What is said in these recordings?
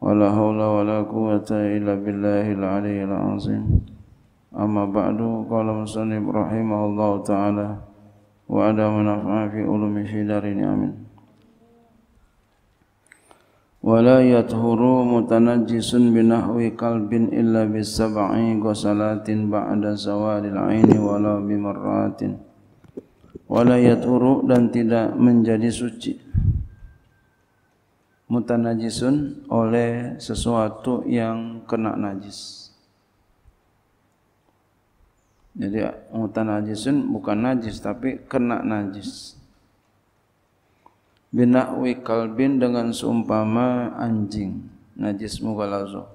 ولا حول ولا قوة إلا بالله العلي العظيم أما بعد قال مسلم رحمه الله تعالى وعلى منافع في علوم في دارين آمين ولا يطهر متنجس بنحو قلب إلا بسبع غسلات بعد زوال العين ولا بمرات ولا يطهر dan tidak menjadi suci mutanajisun oleh sesuatu yang kena najis. Jadi mutanajisun bukan najis tapi kena najis. Binakwi kalbin dengan seumpama anjing najis mukalazoh.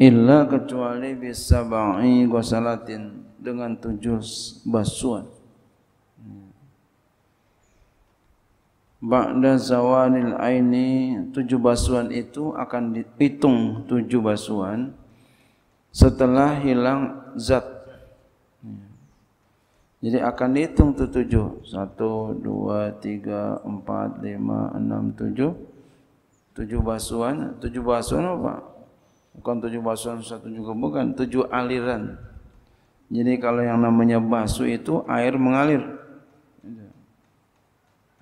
Illa kecuali bisa bangi gosalatin dengan tujuh basuan. Ba'da zawalil aini tujuh basuhan itu akan dihitung tujuh basuhan setelah hilang zat. Jadi akan dihitung tu tujuh. Satu, dua, tiga, empat, lima, enam, tujuh. Tujuh basuhan. Tujuh basuhan apa? Bukan tujuh basuhan satu juga. Bukan. Tujuh aliran. Jadi kalau yang namanya basuh itu air mengalir.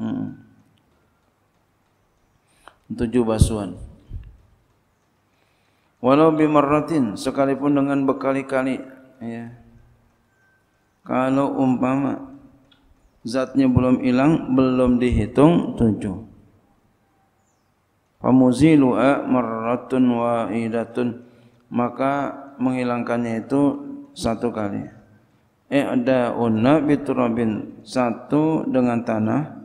Hmm tujuh basuhan. Walau bimaratin sekalipun dengan berkali-kali. Ya. Kalau umpama zatnya belum hilang, belum dihitung tujuh. Pamuzilu a maratun wa idatun maka menghilangkannya itu satu kali. Eh ada unna biturabin satu dengan tanah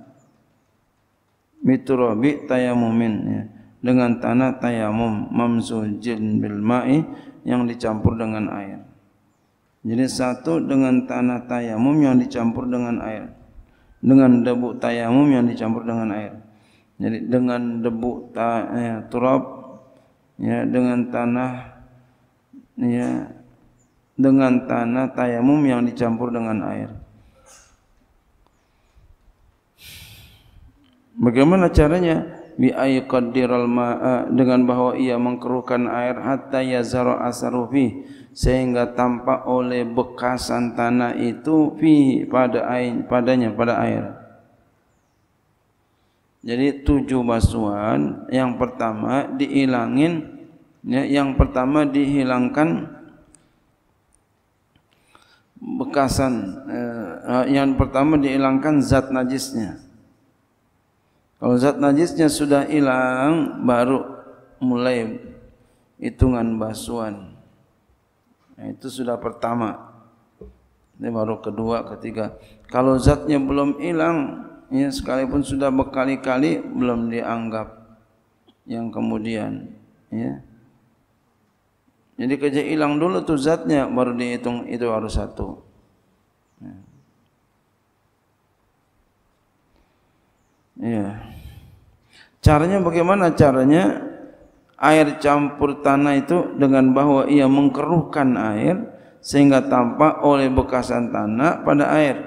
miturabi tayamumin ya. dengan tanah tayamum mamsujin bil ma'i yang dicampur dengan air. Jadi satu dengan tanah tayamum yang dicampur dengan air. Dengan debu tayamum yang dicampur dengan air. Jadi dengan debu ta, ya, turab ya dengan tanah ya dengan tanah tayamum yang dicampur dengan air. Bagaimana caranya? Bi ayqaddiral ma'a dengan bahwa ia mengkeruhkan air hatta yazara asaru fi sehingga tampak oleh bekasan tanah itu fi pada air padanya pada air. Jadi tujuh basuhan yang pertama dihilangin ya, yang pertama dihilangkan bekasan eh, yang pertama dihilangkan zat najisnya Kalau zat najisnya sudah hilang, baru mulai hitungan basuhan. Nah, itu sudah pertama. Ini baru kedua, ketiga. Kalau zatnya belum hilang, ya sekalipun sudah berkali-kali belum dianggap yang kemudian, ya. Jadi kerja hilang dulu tuh zatnya baru dihitung itu harus satu. Ya. Ya. Caranya bagaimana? Caranya air campur tanah itu dengan bahwa ia mengkeruhkan air sehingga tampak oleh bekasan tanah pada air.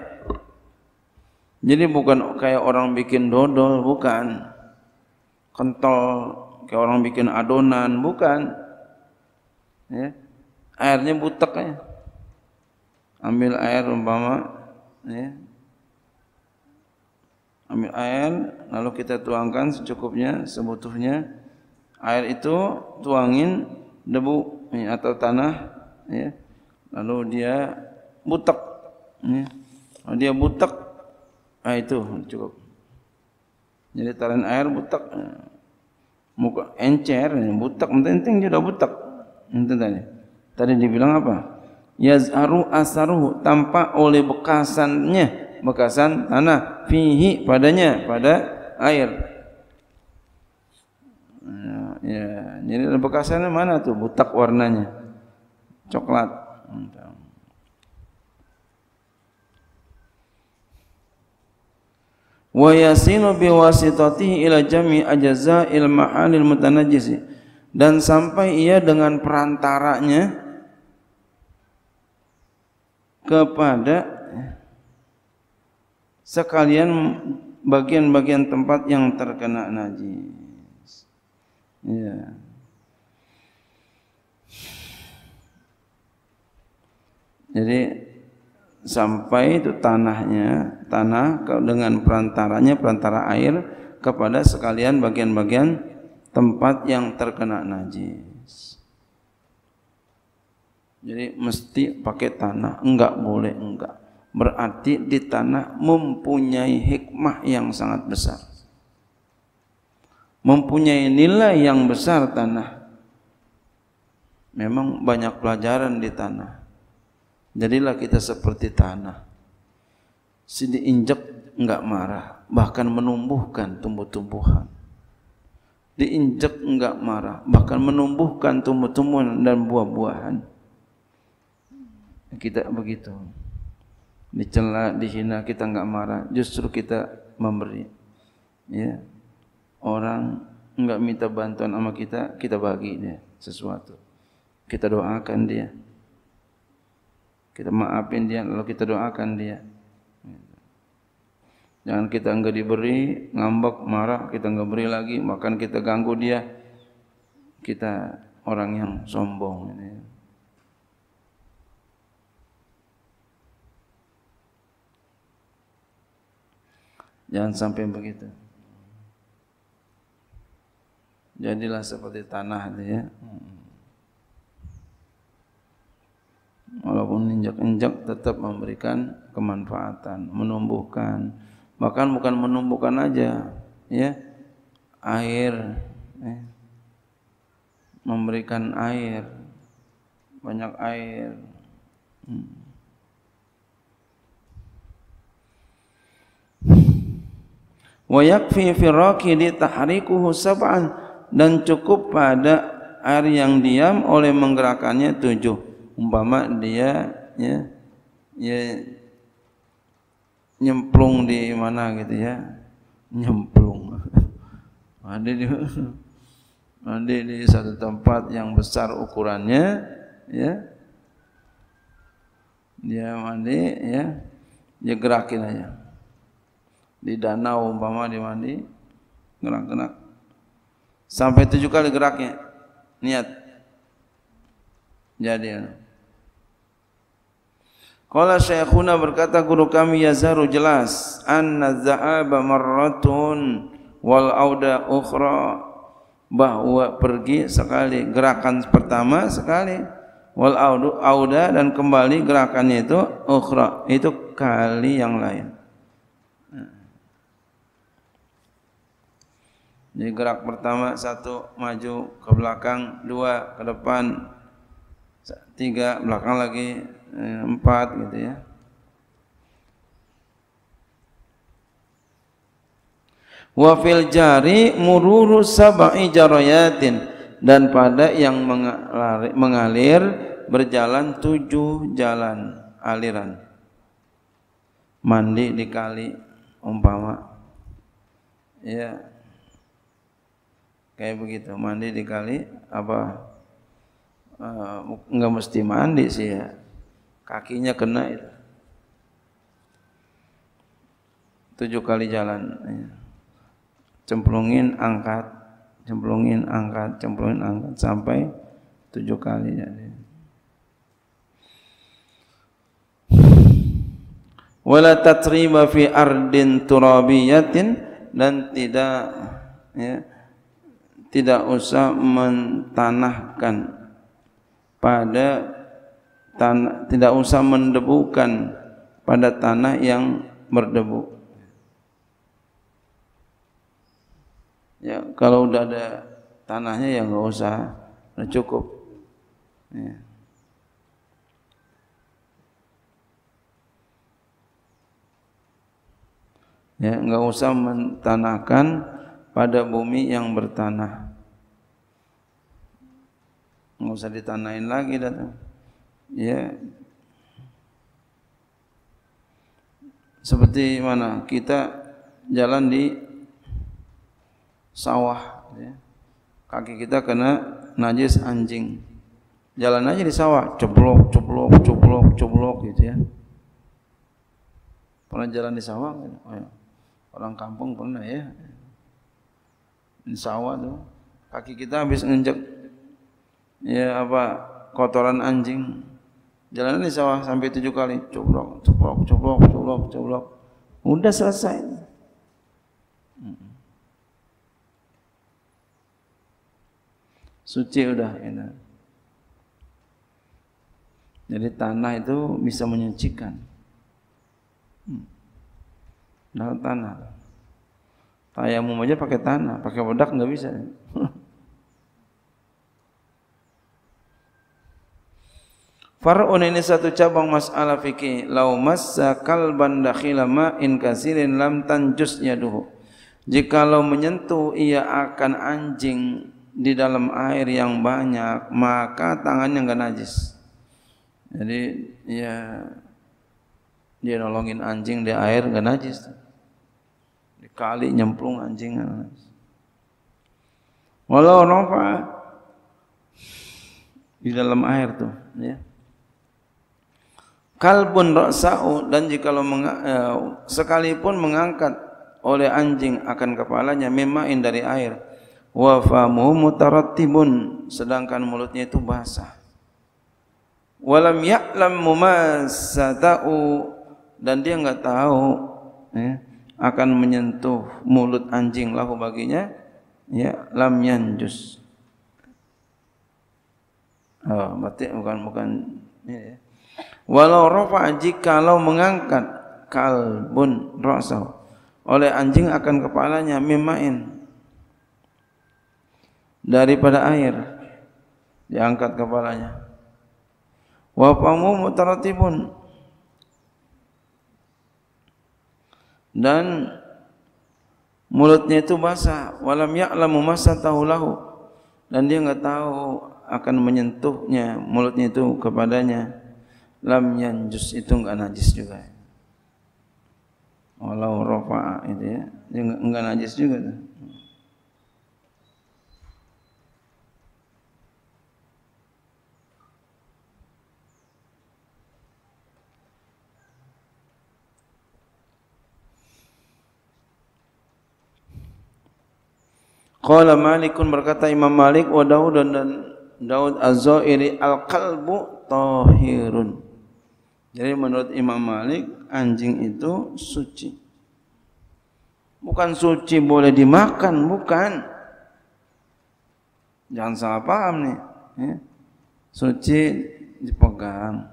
Jadi bukan kayak orang bikin dodol, bukan. Kental kayak orang bikin adonan, bukan. Ya. Airnya butek ya. Ambil air umpama ya, ambil air lalu kita tuangkan secukupnya sebutuhnya air itu tuangin debu atau tanah ya lalu dia butek ya. lalu dia butek nah itu cukup jadi taran air butek ya. muka encer ya, butek penting sudah butek itu tadi tadi dibilang apa yazharu asaruhu tampak oleh bekasannya bekasan tanah fihi padanya pada air ya, ya. jadi bekasannya mana tuh butak warnanya coklat wa yasilu biwasitatihi ila jami ajza'il mahalil mutanajjisi dan sampai ia dengan perantaranya kepada sekalian bagian-bagian tempat yang terkena najis. Ya. Jadi sampai itu tanahnya, tanah dengan perantaranya perantara air kepada sekalian bagian-bagian tempat yang terkena najis. Jadi mesti pakai tanah, enggak boleh enggak berarti di tanah mempunyai hikmah yang sangat besar. Mempunyai nilai yang besar tanah. Memang banyak pelajaran di tanah. Jadilah kita seperti tanah. Sini diinjak enggak marah, bahkan menumbuhkan tumbuh-tumbuhan. Diinjak enggak marah, bahkan menumbuhkan tumbuh-tumbuhan dan buah-buahan. Kita begitu dicela, dihina kita nggak marah, justru kita memberi. Ya. Orang nggak minta bantuan sama kita, kita bagi dia sesuatu. Kita doakan dia. Kita maafin dia, lalu kita doakan dia. Jangan kita enggak diberi, ngambek, marah, kita enggak beri lagi, bahkan kita ganggu dia. Kita orang yang sombong. Ya. Jangan sampai begitu. Jadilah seperti tanah itu ya. Walaupun injak-injak tetap memberikan kemanfaatan, menumbuhkan. Bahkan bukan menumbuhkan aja, ya. Air, eh. memberikan air, banyak air. Hmm. wa yakfi fi raqidi tahrikuhu sab'an dan cukup pada air yang diam oleh menggerakkannya tujuh umpama dia ya ya nyemplung di mana gitu ya nyemplung ada di ada di satu tempat yang besar ukurannya ya dia mandi ya dia gerakin aja di danau umpama di mandi gerak-gerak sampai tujuh kali geraknya niat jadi anu. Qala syekhuna berkata guru kami Yazaru jelas anna dza'aba marratun wal auda ukhra bahwa pergi sekali gerakan pertama sekali wal auda dan kembali gerakannya itu ukhra itu kali yang lain Jadi gerak pertama satu maju ke belakang, dua ke depan, tiga belakang lagi, eh, empat gitu ya. Wa fil jari mururu sab'i jarayatin dan pada yang mengalir berjalan tujuh jalan aliran mandi di kali umpama ya kayak begitu mandi di kali apa uh, nggak mesti mandi sih ya kakinya kena itu tujuh kali jalan iya. cemplungin angkat cemplungin angkat cemplungin angkat sampai tujuh kali jadi wala tatriba fi ardin turabiyatin dan tidak ya, tidak usah mentanahkan pada tanah, tidak usah mendebukan pada tanah yang berdebu. Ya, kalau udah ada tanahnya ya nggak usah, udah cukup. Ya. Ya, nggak usah mentanahkan pada bumi yang bertanah nggak usah ditanain lagi dah Ya. Seperti mana? Kita jalan di sawah ya. Kaki kita kena najis anjing. Jalan aja di sawah, ceblok, ceblok, ceblok, ceblok gitu ya. Pernah jalan di sawah? Oh ya. Orang kampung pernah ya. Di sawah tuh. Kaki kita habis nginjek ya apa kotoran anjing jalan di sawah sampai tujuh kali coblok coblok coblok coblok coblok udah selesai suci udah enak gitu. jadi tanah itu bisa menyucikan hmm. Nah, tanah tayamum aja pakai tanah pakai bedak nggak bisa Faraun ini satu cabang masalah fikih. Lau massa kalban dakhila ma in kasirin lam tanjus yaduhu. Jika lo menyentuh ia akan anjing di dalam air yang banyak, maka tangannya enggak najis. Jadi ya dia nolongin anjing di air enggak najis. Di kali nyemplung anjing Walau nafa di dalam air tuh, ya. kalbun ra'sa'u dan jikalau meng, eh, sekalipun mengangkat oleh anjing akan kepalanya memain dari air wa famuhu mutarattibun sedangkan mulutnya itu basah walam ya'lam mumasata'u dan dia enggak tahu ya, akan menyentuh mulut anjing lahu baginya ya lam yanjus oh berarti bukan bukan ini ya Walau rofa kalau mengangkat kalbun rosau oleh anjing akan kepalanya mimain daripada air diangkat kepalanya wafamu mutaratibun dan mulutnya itu basah walam ya'lamu masa tahulahu dan dia enggak tahu akan menyentuhnya mulutnya itu kepadanya lam yanjus itu enggak kan najis juga walau rofa'a itu ya enggak, enggak najis juga tuh. Qala Malikun berkata Imam Malik wa Daud dan Daud Az-Zairi al-qalbu tahirun jadi menurut Imam Malik anjing itu suci. Bukan suci boleh dimakan, bukan. Jangan salah paham nih. Ya. Suci dipegang.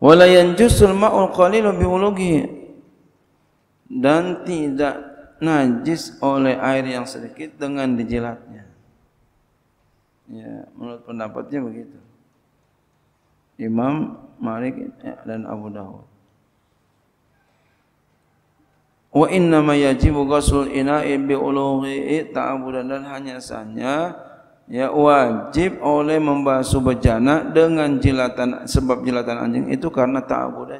Wala yanjusul ma'ul qalilu biulugi dan tidak najis oleh air yang sedikit dengan dijilatnya. Ya, menurut pendapatnya begitu. Imam Malik dan Abu Dawud. Wa inna ma yajib ghusl ina'i bi ulughi ta'budan dan hanya sahnya ya wajib oleh membasuh bejana dengan jilatan sebab jilatan anjing itu karena ta'bud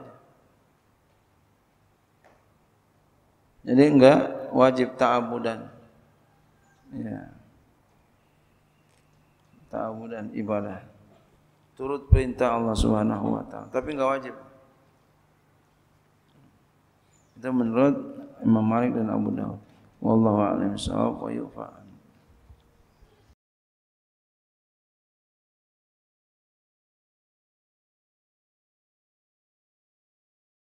Jadi enggak wajib taabudan. Ya. taabudan ibadah. turut perintah Allah Subhanahu wa taala, tapi enggak wajib. Itu menurut Imam Malik dan Abu Dawud. Wallahu a'lam bishawab yufa.